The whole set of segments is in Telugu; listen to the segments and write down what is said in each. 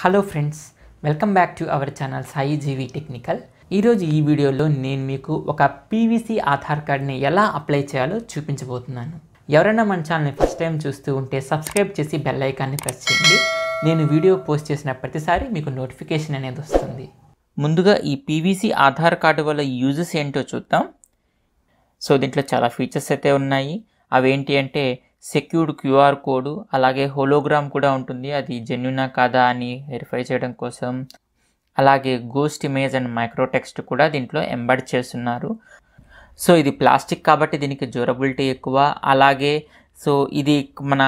hello friends welcome back to our channel Sai GV technical ఈరోజు ఈ వీడియోలో నేను మీకు ఒక పీవీసీ ఆధార్ కార్డ్ని ఎలా అప్లై చేయాలో చూపించబోతున్నాను ఎవరైనా మన ఛానల్ని ఫస్ట్ టైం చూస్తూ ఉంటే సబ్స్క్రైబ్ చేసి బెల్లైకాన్ని ప్రెస్ చేయండి నేను వీడియో పోస్ట్ చేసిన ప్రతిసారి మీకు నోటిఫికేషన్ అనేది వస్తుంది ముందుగా ఈ పీవీసీ ఆధార్ కార్డు వల్ల యూజెస్ ఏంటో చూద్దాం సో దీంట్లో చాలా ఫీచర్స్ అయితే ఉన్నాయి అవేంటి అంటే సెక్యూర్డ్ క్యూఆర్ కోడ్ అలాగే హోలోగ్రామ్ కూడా ఉంటుంది అది జెన్యునా కాదా అని వెరిఫై చేయడం కోసం అలాగే ghost image and micro text కూడా దీంట్లో ఎంబడి చేస్తున్నారు సో ఇది ప్లాస్టిక్ కాబట్టి దీనికి డ్యూరబిలిటీ ఎక్కువ అలాగే సో ఇది మన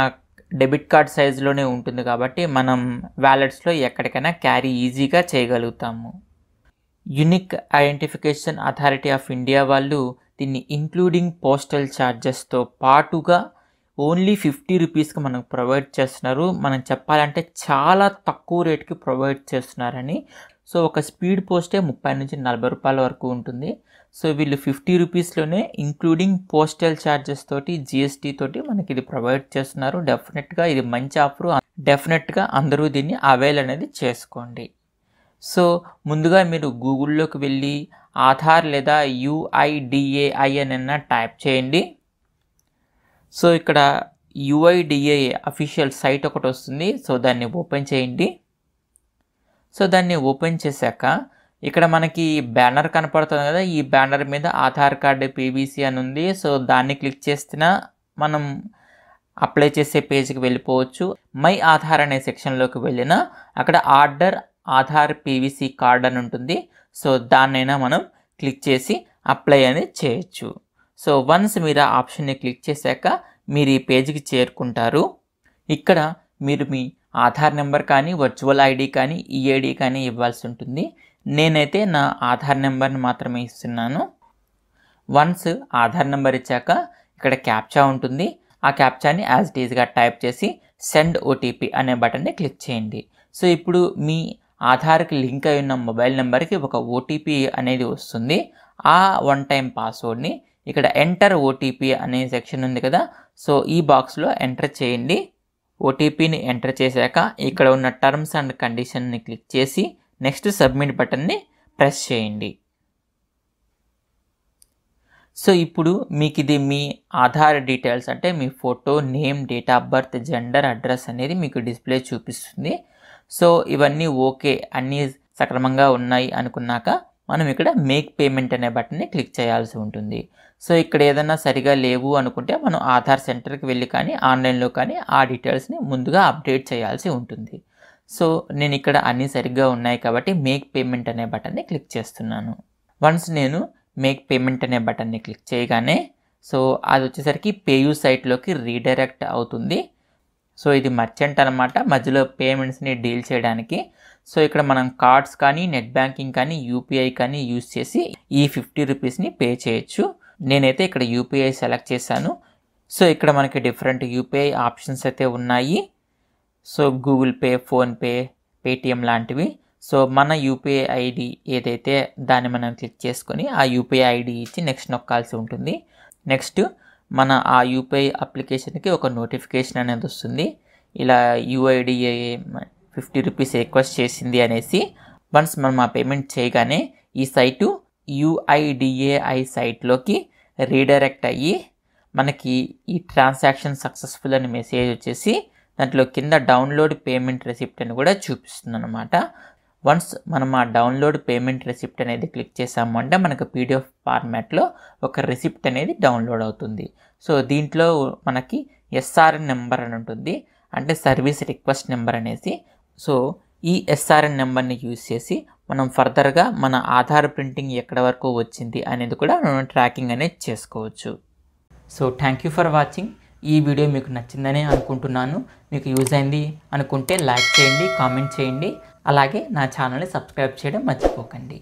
డెబిట్ కార్డ్ సైజులోనే ఉంటుంది కాబట్టి మనం వ్యాలెట్స్లో ఎక్కడికైనా క్యారీ ఈజీగా చేయగలుగుతాము unique identification authority of India వాళ్ళు దీన్ని ఇంక్లూడింగ్ పోస్టల్ ఛార్జెస్తో పాటుగా ఓన్లీ ఫిఫ్టీ రూపీస్కి మనకు ప్రొవైడ్ చేస్తున్నారు మనం చెప్పాలంటే చాలా తక్కువ రేట్కి ప్రొవైడ్ చేస్తున్నారని సో ఒక స్పీడ్ పోస్టే ముప్పై నుంచి నలభై రూపాయల వరకు ఉంటుంది సో వీళ్ళు ఫిఫ్టీ రూపీస్లోనే ఇంక్లూడింగ్ పోస్టల్ ఛార్జెస్ తోటి జిఎస్టీ తోటి మనకి ఇది ప్రొవైడ్ చేస్తున్నారు డెఫినెట్గా ఇది మంచి ఆఫర్ డెఫినెట్గా అందరూ దీన్ని అవైల్ అనేది చేసుకోండి సో ముందుగా మీరు గూగుల్లోకి వెళ్ళి ఆధార్ లేదా అన్న టైప్ చేయండి సో ఇక్కడ యుఐడిఏ అఫీషియల్ సైట్ ఒకటి వస్తుంది సో దాన్ని ఓపెన్ చేయండి సో దాన్ని ఓపెన్ చేశాక ఇక్కడ మనకి బ్యానర్ కనపడుతుంది కదా ఈ బ్యానర్ మీద ఆధార్ కార్డు పీవీసీ అని ఉంది సో దాన్ని క్లిక్ చేసిన మనం అప్లై చేసే పేజ్కి వెళ్ళిపోవచ్చు మై ఆధార్ అనే సెక్షన్లోకి వెళ్ళిన అక్కడ ఆర్డర్ ఆధార్ పీవీసీ కార్డ్ అని ఉంటుంది సో దాన్నైనా మనం క్లిక్ చేసి అప్లై అనేది చేయొచ్చు సో వన్స్ మీరు ఆ ఆప్షన్ని క్లిక్ చేశాక మీరు ఈ పేజ్కి చేరుకుంటారు ఇక్కడ మీరు మీ ఆధార్ నెంబర్ కానీ వర్చువల్ ఐడి కానీ ఈఐడి కానీ ఇవ్వాల్సి ఉంటుంది నేనైతే నా ఆధార్ నెంబర్ని మాత్రమే ఇస్తున్నాను వన్స్ ఆధార్ నెంబర్ ఇచ్చాక ఇక్కడ క్యాప్చా ఉంటుంది ఆ క్యాప్చాని యాజ్ ఇట్ ఈజ్గా టైప్ చేసి సెండ్ ఓటీపీ అనే బటన్ని క్లిక్ చేయండి సో ఇప్పుడు మీ ఆధార్కి లింక్ అయి ఉన్న మొబైల్ నెంబర్కి ఒక ఓటీపీ అనేది వస్తుంది ఆ వన్ టైం పాస్వర్డ్ని ఇక్కడ ఎంటర్ ఓటీపీ అనే సెక్షన్ ఉంది కదా సో ఈ బాక్స్లో ఎంటర్ చేయండి ఓటీపీని ఎంటర్ చేశాక ఇక్కడ ఉన్న టర్మ్స్ అండ్ కండిషన్ని క్లిక్ చేసి నెక్స్ట్ సబ్మిట్ బటన్ని ప్రెస్ చేయండి సో ఇప్పుడు మీకు ఇది మీ ఆధార్ డీటెయిల్స్ అంటే మీ photo name date of birth gender address అనేది మీకు డిస్ప్లే చూపిస్తుంది సో ఇవన్నీ ఓకే అన్నీ సక్రమంగా ఉన్నాయి అనుకున్నాక మనం ఇక్కడ మేక్ పేమెంట్ అనే బటన్ని క్లిక్ చేయాల్సి ఉంటుంది సో ఇక్కడ ఏదైనా సరిగా లేవు అనుకుంటే మనం ఆధార్ సెంటర్కి వెళ్ళి కానీ ఆన్లైన్లో కానీ ఆ డీటెయిల్స్ని ముందుగా అప్డేట్ చేయాల్సి ఉంటుంది సో నేను ఇక్కడ అన్నీ సరిగ్గా ఉన్నాయి కాబట్టి మేక్ పేమెంట్ అనే బటన్ని క్లిక్ చేస్తున్నాను వన్స్ నేను మేక్ పేమెంట్ అనే బటన్ని క్లిక్ చేయగానే సో అది వచ్చేసరికి పేయూ సైట్లోకి రీడైరెక్ట్ అవుతుంది సో ఇది మర్చెంట్ అనమాట మధ్యలో పేమెంట్స్ని డీల్ చేయడానికి సో ఇక్కడ మనం కార్డ్స్ కానీ నెట్ బ్యాంకింగ్ కానీ యూపీఐ కానీ యూజ్ చేసి ఈ ఫిఫ్టీ రూపీస్ని పే చేయొచ్చు నేనైతే ఇక్కడ యూపీఐ సెలెక్ట్ చేశాను సో ఇక్కడ మనకి డిఫరెంట్ యూపీఐ ఆప్షన్స్ అయితే ఉన్నాయి so Google Pay PhonePe Paytm లాంటివి సో మన యూపీఐ ఐడి ఏదైతే దాన్ని మనం క్లిక్ చేసుకొని ఆ యూపీఐ ఐడి ఇచ్చి నెక్స్ట్ నొక్కాల్సి ఉంటుంది నెక్స్ట్ మన ఆ యూపీఐ అప్లికేషన్కి ఒక నోటిఫికేషన్ అనేది వస్తుంది ఇలా యూఐడిఏ ఫిఫ్టీ రూపీస్ రిక్వెస్ట్ చేసింది అనేసి వన్స్ మనం ఆ పేమెంట్ చేయగానే ఈ సైటు యుఐడిఏఐ సైట్లోకి రీడైరెక్ట్ అయ్యి మనకి ఈ ట్రాన్సాక్షన్ సక్సెస్ఫుల్ అని మెసేజ్ వచ్చేసి దాంట్లో కింద డౌన్లోడ్ పేమెంట్ రెసిప్ట్ అని కూడా చూపిస్తుంది అనమాట వన్స్ మనం ఆ డౌన్లోడ్ పేమెంట్ రెసిప్ట్ అనేది క్లిక్ చేసాము అంటే మనకు పీడిఎఫ్ ఫార్మాట్లో ఒక రిసిప్ట్ అనేది డౌన్లోడ్ అవుతుంది సో దీంట్లో మనకి ఎస్ఆర్ఎన్ నెంబర్ అని ఉంటుంది అంటే సర్వీస్ రిక్వెస్ట్ నెంబర్ అనేసి సో ఈ ఎస్ఆర్ఎన్ నెంబర్ని యూజ్ చేసి మనం ఫర్దర్గా మన ఆధార్ ప్రింటింగ్ ఎక్కడ వరకు వచ్చింది అనేది కూడా మనం ట్రాకింగ్ అనేది చేసుకోవచ్చు so thank you for watching ఈ వీడియో మీకు నచ్చిందని అనుకుంటున్నాను మీకు యూజ్ అయింది అనుకుంటే లైక్ చేయండి కామెంట్ చేయండి అలాగే నా ఛానల్ని సబ్స్క్రైబ్ చేయడం మర్చిపోకండి